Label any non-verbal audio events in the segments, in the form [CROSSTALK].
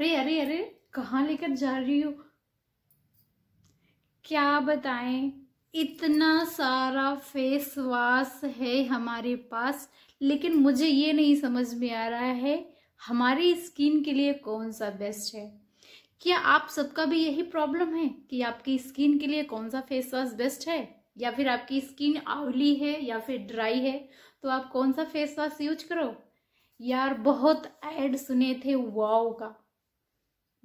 अरे अरे अरे कहाँ लेकर जा रही हो क्या बताएं इतना सारा फेस वॉश है हमारे पास लेकिन मुझे ये नहीं समझ में आ रहा है हमारी स्किन के लिए कौन सा बेस्ट है क्या आप सबका भी यही प्रॉब्लम है कि आपकी स्किन के लिए कौन सा फेस वॉश बेस्ट है या फिर आपकी स्किन आवली है या फिर ड्राई है तो आप कौन सा फेस वॉश यूज करो यार बहुत ऐड सुने थे वाओ का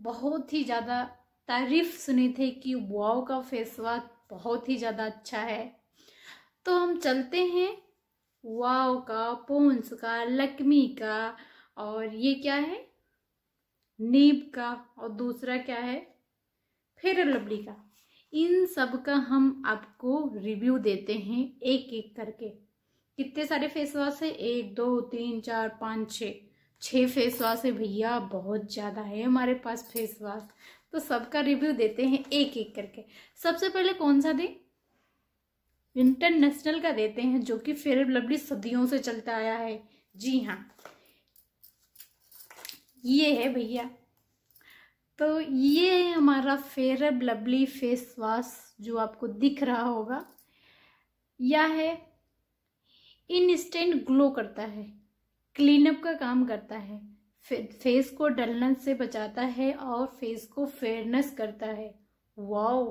बहुत ही ज़्यादा तारीफ सुनी थी कि वाओ का फेस वाक बहुत ही ज़्यादा अच्छा है तो हम चलते हैं वाओ का पोन्स का लक्मी का और ये क्या है नीब का और दूसरा क्या है फिर लबड़ी का इन सब का हम आपको रिव्यू देते हैं एक एक करके कितने सारे फेस वॉश है एक दो तीन चार पाँच छः छः फेस वॉश है भैया बहुत ज़्यादा है हमारे पास फेस वाश तो सबका रिव्यू देते हैं एक एक करके सबसे पहले कौन सा दें इंटरनेशनल का देते हैं जो कि फेयर लवली सदियों से चलता आया है जी हाँ ये है भैया तो ये है हमारा फेयर लवली फेस वाश जो आपको दिख रहा होगा यह है इंस्टेंट ग्लो करता है क्लीनअप का काम करता है फेस को डलनेस से बचाता है और फेस को फेयरनेस करता है वाओ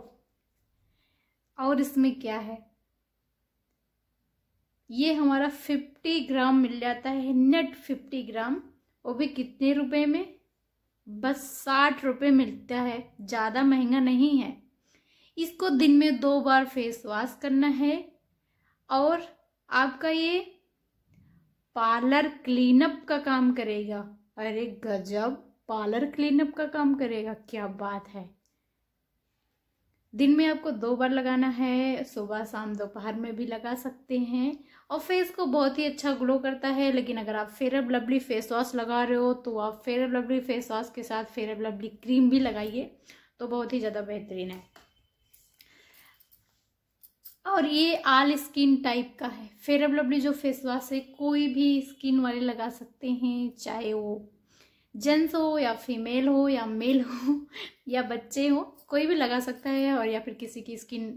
और इसमें क्या है ये हमारा फिफ्टी ग्राम मिल जाता है नेट फिफ्टी ग्राम वो भी कितने रुपए में बस साठ रुपए मिलता है ज़्यादा महंगा नहीं है इसको दिन में दो बार फेस वॉश करना है और आपका ये पार्लर क्लीनअप का काम करेगा अरे गजब पार्लर क्लीनअप का काम करेगा क्या बात है दिन में आपको दो बार लगाना है सुबह शाम दोपहर में भी लगा सकते हैं और फेस को बहुत ही अच्छा ग्लो करता है लेकिन अगर आप फेरअप लवली फेस वॉश लगा रहे हो तो आप फेरअप लवली फेस वॉश के साथ फेरअप लवली क्रीम भी लगाइए तो बहुत ही ज़्यादा बेहतरीन है और ये आल स्किन टाइप का है फेयर एंड लवली जो फेस वॉश है कोई भी स्किन वाले लगा सकते हैं चाहे वो जेंट्स हो या फीमेल हो या मेल हो [LAUGHS] या बच्चे हो कोई भी लगा सकता है और या फिर किसी की स्किन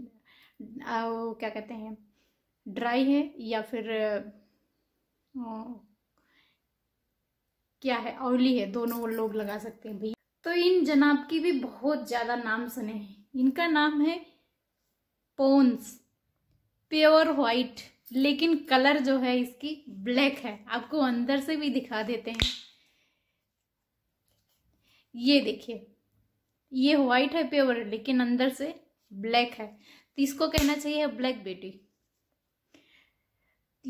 क्या कहते हैं ड्राई है या फिर ओ, क्या है ऑयली है दोनों लोग लगा सकते हैं भैया तो इन जनाब की भी बहुत ज़्यादा नाम सुने हैं इनका नाम है पोन्स प्योर वाइट लेकिन कलर जो है इसकी ब्लैक है आपको अंदर से भी दिखा देते हैं ये देखिए ये वाइट है प्योर लेकिन अंदर से ब्लैक है तो इसको कहना चाहिए ब्लैक बेटी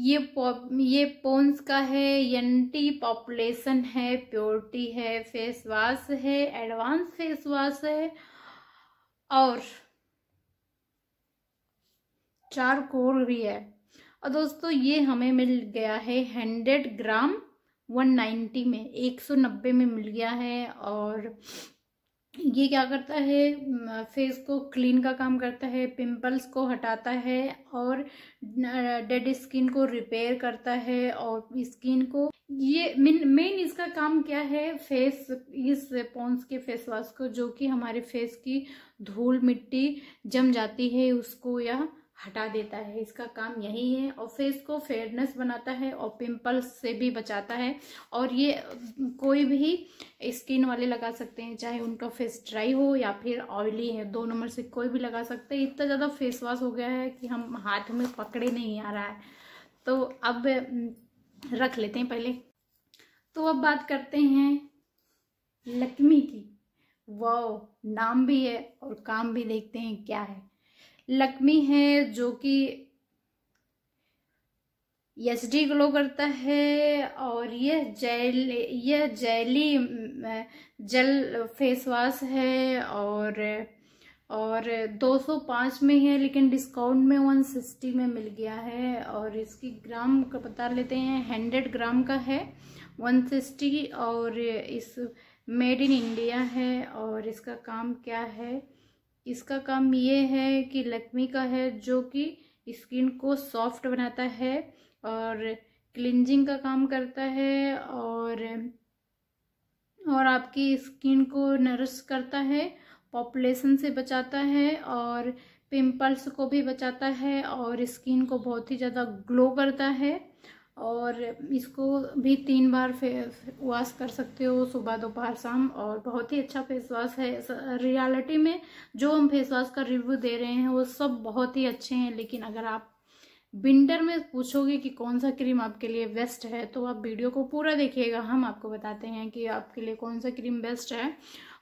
ये पौ, ये पोन्स का है एंटी पॉपुलेशन है प्योरिटी है फेस वाश है एडवांस फेस वाश है और चार कोर भी है और दोस्तों ये हमें मिल गया है हंड्रेड ग्राम वन नाइन्टी में एक सौ नब्बे में मिल गया है और ये क्या करता है फेस को क्लीन का काम करता है पिंपल्स को हटाता है और डेड स्किन को रिपेयर करता है और स्किन को ये मेन इसका काम क्या है फेस इस पॉन्स के फेस वॉश को जो कि हमारे फेस की धूल मिट्टी जम जाती है उसको या हटा देता है इसका काम यही है और फेस को फेयरनेस बनाता है और पिंपल्स से भी बचाता है और ये कोई भी स्किन वाले लगा सकते हैं चाहे उनका फेस ड्राई हो या फिर ऑयली है दो नंबर से कोई भी लगा सकते हैं इतना ज़्यादा फेस वॉश हो गया है कि हम हाथ में पकड़े नहीं आ रहा है तो अब रख लेते हैं पहले तो अब बात करते हैं लक्ष्मी की वो नाम भी है और काम भी देखते हैं क्या है लक्मी है जो कि यस डी ग्लो करता है और यह जेल यह जेली जल फेस वॉश है और और 205 में है लेकिन डिस्काउंट में 160 में मिल गया है और इसकी ग्राम का बता लेते हैं हंड्रेड ग्राम का है 160 और इस मेड इन इंडिया है और इसका काम क्या है इसका काम ये है कि लक्ष्मी का है जो कि स्किन को सॉफ्ट बनाता है और क्लिनजिंग का काम करता है और और आपकी स्किन को नरिश करता है पॉपुलेशन से बचाता है और पिंपल्स को भी बचाता है और स्किन को बहुत ही ज़्यादा ग्लो करता है और इसको भी तीन बार वॉश कर सकते हो सुबह दोपहर शाम और बहुत ही अच्छा फेस वॉश है रियलिटी में जो हम फेस वॉश का रिव्यू दे रहे हैं वो सब बहुत ही अच्छे हैं लेकिन अगर आप विंटर में पूछोगे कि कौन सा क्रीम आपके लिए बेस्ट है तो आप वीडियो को पूरा देखिएगा हम आपको बताते हैं कि आपके लिए कौन सा क्रीम बेस्ट है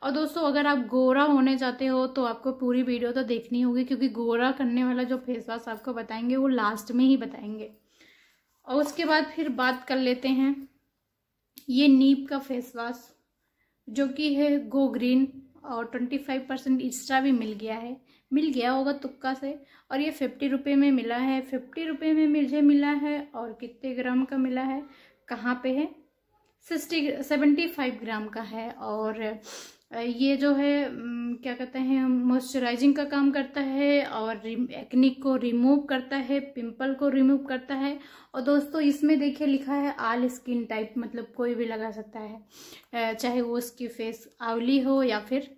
और दोस्तों अगर आप गोरा होने जाते हो तो आपको पूरी वीडियो तो देखनी होगी क्योंकि गोरा करने वाला जो फेस वॉश आपको बताएंगे वो लास्ट में ही बताएंगे और उसके बाद फिर बात कर लेते हैं ये नीब का फेस वाश जो कि है गो ग्रीन और ट्वेंटी फाइव परसेंट एक्स्ट्रा भी मिल गया है मिल गया होगा तुक्का से और ये फिफ्टी रुपये में मिला है फिफ्टी रुपये में मुझे मिला है और कितने ग्राम का मिला है कहाँ पे है सिक्सटी सेवेंटी फाइव ग्राम का है और ये जो है क्या कहते हैं मॉइस्चराइजिंग का काम करता है और एक्निक को रिमूव करता है पिंपल को रिमूव करता है और दोस्तों इसमें देखिए लिखा है आल स्किन टाइप मतलब कोई भी लगा सकता है चाहे वो उसकी फेस आवली हो या फिर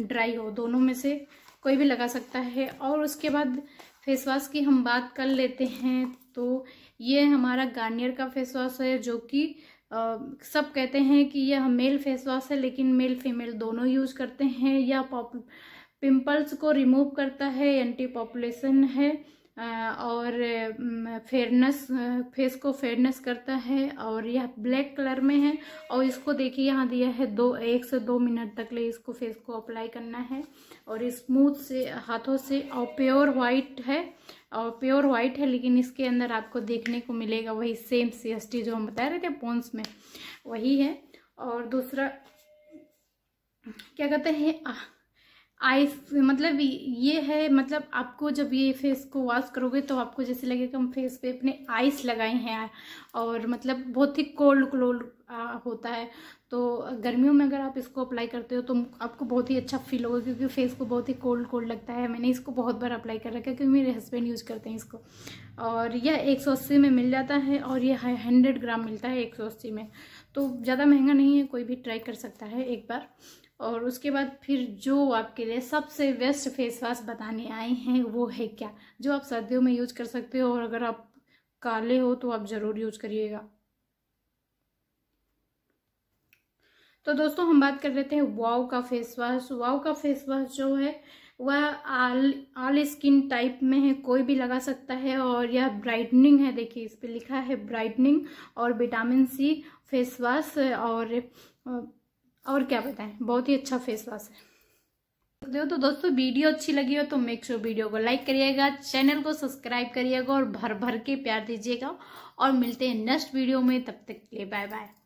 ड्राई हो दोनों में से कोई भी लगा सकता है और उसके बाद फेस वॉश की हम बात कर लेते हैं तो ये हमारा गार्नियर का फेस वॉश है जो कि सब कहते हैं कि यह मेल फेस वॉश है लेकिन मेल फीमेल दोनों यूज करते हैं यह पॉप पिम्पल्स को रिमूव करता है एंटी पॉपुलेशन है और फेयरनेस फेस को फेयरनेस करता है और यह ब्लैक कलर में है और इसको देखिए यहाँ दिया है दो एक से दो मिनट तक ले इसको फेस को अप्लाई करना है और स्मूथ से हाथों से और प्योर वाइट है और प्योर वाइट है लेकिन इसके अंदर आपको देखने को मिलेगा वही सेम सी जो हम बता रहे थे पोन्स में वही है और दूसरा क्या कहते हैं आई मतलब ये है मतलब आपको जब ये फेस को वॉश करोगे तो आपको जैसे लगेगा हम फेस पे अपने आइस लगाए हैं और मतलब बहुत ही कोल्ड कोल्ड होता है तो गर्मियों में अगर आप इसको अप्लाई करते हो तो आपको बहुत ही अच्छा फील होगा क्योंकि फेस को बहुत ही कोल्ड कोल्ड लगता है मैंने इसको बहुत बार अप्लाई कर रखा है क्योंकि मेरे हस्बैंड यूज़ करते हैं इसको और यह एक सौ अस्सी में मिल जाता है और यह हंड्रेड ग्राम मिलता है एक सौ अस्सी में तो ज़्यादा महंगा नहीं है कोई भी ट्राई कर सकता है एक बार और उसके बाद फिर जो आपके लिए सबसे बेस्ट फेस वॉश बताने आए हैं वो है क्या जो आप सर्दियों में यूज कर सकते हो और अगर आप काले हो तो आप ज़रूर यूज करिएगा तो दोस्तों हम बात कर लेते हैं वाव का फेस वॉश वाव का फेस वॉश जो है वह आल आल स्किन टाइप में है कोई भी लगा सकता है और यह ब्राइटनिंग है देखिए इस पर लिखा है ब्राइटनिंग और विटामिन सी फेस वॉश और और क्या बताएं बहुत ही अच्छा फेस वॉश है देखो तो दोस्तों वीडियो अच्छी लगी हो तो मेक श्योर वीडियो को लाइक करिएगा चैनल को सब्सक्राइब करिएगा और भर भर के प्यार दीजिएगा और मिलते हैं नेक्स्ट वीडियो में तब तक के लिए बाय बाय